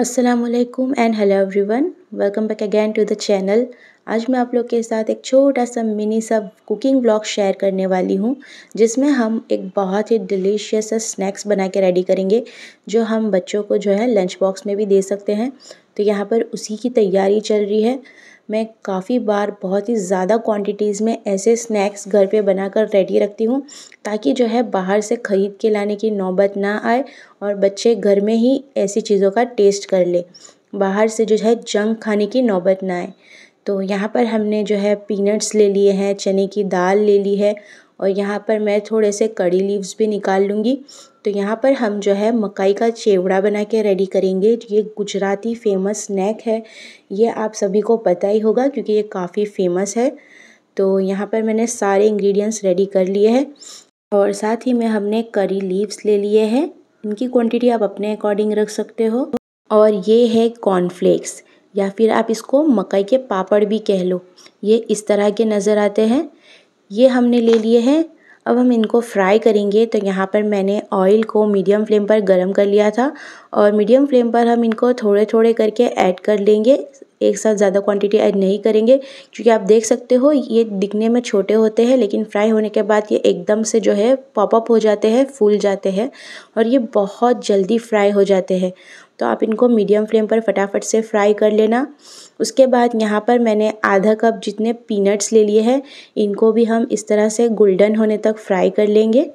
Aslam and hello everyone welcome back again to the channel आज मैं आप लोग के साथ एक छोटा सा मिनी सब कुकिंग ब्लॉग शेयर करने वाली हूँ जिसमें हम एक बहुत ही डिलीशियस स्नैक्स बना के रेडी करेंगे जो हम बच्चों को जो है लंच बॉक्स में भी दे सकते हैं तो यहाँ पर उसी की तैयारी चल रही है मैं काफ़ी बार बहुत ही ज़्यादा क्वांटिटीज़ में ऐसे स्नैक्स घर पे बनाकर रेडी रखती हूँ ताकि जो है बाहर से खरीद के लाने की नौबत ना आए और बच्चे घर में ही ऐसी चीज़ों का टेस्ट कर ले बाहर से जो है जंक खाने की नौबत ना आए तो यहाँ पर हमने जो है पीनट्स ले लिए हैं चने की दाल ले ली है और यहाँ पर मैं थोड़े से कड़ी लीव्स भी निकाल लूँगी तो यहाँ पर हम जो है मकई का चेवड़ा बना के रेडी करेंगे ये गुजराती फेमस स्नैक है ये आप सभी को पता ही होगा क्योंकि ये काफ़ी फेमस है तो यहाँ पर मैंने सारे इंग्रेडिएंट्स रेडी कर लिए हैं और साथ ही में हमने करी लीव्स ले लिए हैं इनकी क्वांटिटी आप अपने अकॉर्डिंग रख सकते हो और ये है कॉर्नफ्लेक्स या फिर आप इसको मकई के पापड़ भी कह लो ये इस तरह के नज़र आते हैं ये हमने ले लिए हैं अब हम इनको फ्राई करेंगे तो यहाँ पर मैंने ऑयल को मीडियम फ्लेम पर गरम कर लिया था और मीडियम फ्लेम पर हम इनको थोड़े थोड़े करके ऐड कर लेंगे एक साथ ज़्यादा क्वांटिटी ऐड नहीं करेंगे क्योंकि आप देख सकते हो ये दिखने में छोटे होते हैं लेकिन फ्राई होने के बाद ये एकदम से जो है पॉपअप हो जाते हैं फूल जाते हैं और ये बहुत जल्दी फ्राई हो जाते हैं तो आप इनको मीडियम फ्लेम पर फटाफट से फ्राई कर लेना उसके बाद यहाँ पर मैंने आधा कप जितने पीनट्स ले लिए हैं इनको भी हम इस तरह से गोल्डन होने तक फ्राई कर लेंगे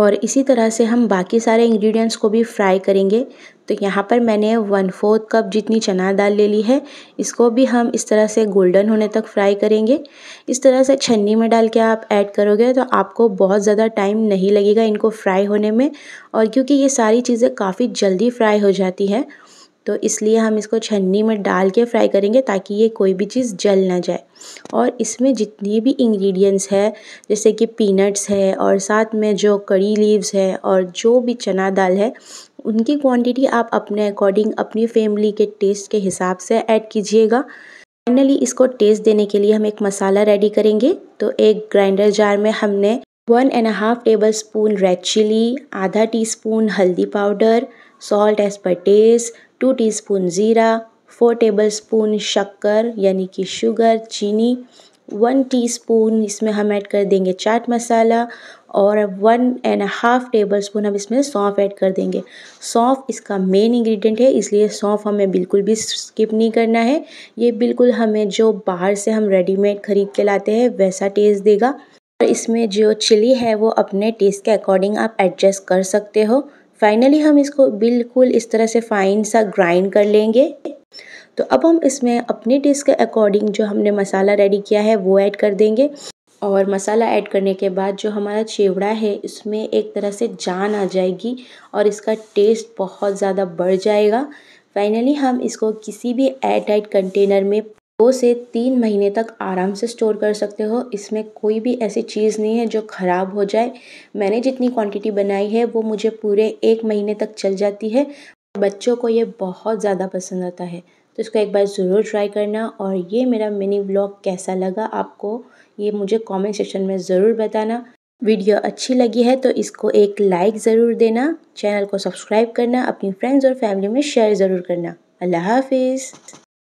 और इसी तरह से हम बाकी सारे इंग्रेडिएंट्स को भी फ्राई करेंगे तो यहाँ पर मैंने वन फोर्थ कप जितनी चना दाल ले ली है इसको भी हम इस तरह से गोल्डन होने तक फ्राई करेंगे इस तरह से छन्नी में डाल के आप ऐड करोगे तो आपको बहुत ज़्यादा टाइम नहीं लगेगा इनको फ्राई होने में और क्योंकि ये सारी चीज़ें काफ़ी जल्दी फ्राई हो जाती हैं तो इसलिए हम इसको छन्नी में डाल के फ्राई करेंगे ताकि ये कोई भी चीज़ जल ना जाए और इसमें जितने भी इंग्रेडिएंट्स है जैसे कि पीनट्स है और साथ में जो कड़ी लीव्स है और जो भी चना दाल है उनकी क्वांटिटी आप अपने अकॉर्डिंग अपनी फैमिली के टेस्ट के हिसाब से ऐड कीजिएगा फाइनली इसको टेस्ट देने के लिए हम एक मसाला रेडी करेंगे तो एक ग्राइंडर जार में हमने one and half tablespoon red chilli आधा स्पून हल्दी powder salt as per taste two teaspoon ज़ीरा फोर टेबलस्पून शक्कर यानी कि शुगर चीनी वन टीस्पून इसमें हम ऐड कर देंगे चाट मसाला और one and half tablespoon हम इसमें सौंफ ऐड कर देंगे सौंफ इसका मेन इंग्रेडिएंट है इसलिए सौंफ हमें बिल्कुल भी स्किप नहीं करना है ये बिल्कुल हमें जो बाहर से हम रेडीमेड ख़रीद के लाते हैं वैसा टेस्ट देगा और इसमें जो चिली है वो अपने टेस्ट के अकॉर्डिंग आप एडजस्ट कर सकते हो फाइनली हम इसको बिल्कुल इस तरह से फाइन सा ग्राइंड कर लेंगे तो अब हम इसमें अपने टेस्ट के अकॉर्डिंग जो हमने मसाला रेडी किया है वो ऐड कर देंगे और मसाला ऐड करने के बाद जो हमारा चेवड़ा है इसमें एक तरह से जान आ जाएगी और इसका टेस्ट बहुत ज़्यादा बढ़ जाएगा फाइनली हम इसको किसी भी एयर टाइट कंटेनर में दो से तीन महीने तक आराम से स्टोर कर सकते हो इसमें कोई भी ऐसी चीज़ नहीं है जो ख़राब हो जाए मैंने जितनी क्वांटिटी बनाई है वो मुझे पूरे एक महीने तक चल जाती है बच्चों को ये बहुत ज़्यादा पसंद आता है तो इसको एक बार ज़रूर ट्राई करना और ये मेरा मिनी ब्लॉग कैसा लगा आपको ये मुझे कॉमेंट सेक्शन में ज़रूर बताना वीडियो अच्छी लगी है तो इसको एक लाइक ज़रूर देना चैनल को सब्सक्राइब करना अपनी फ्रेंड्स और फैमिली में शेयर ज़रूर करना अल्लाह हाफिज़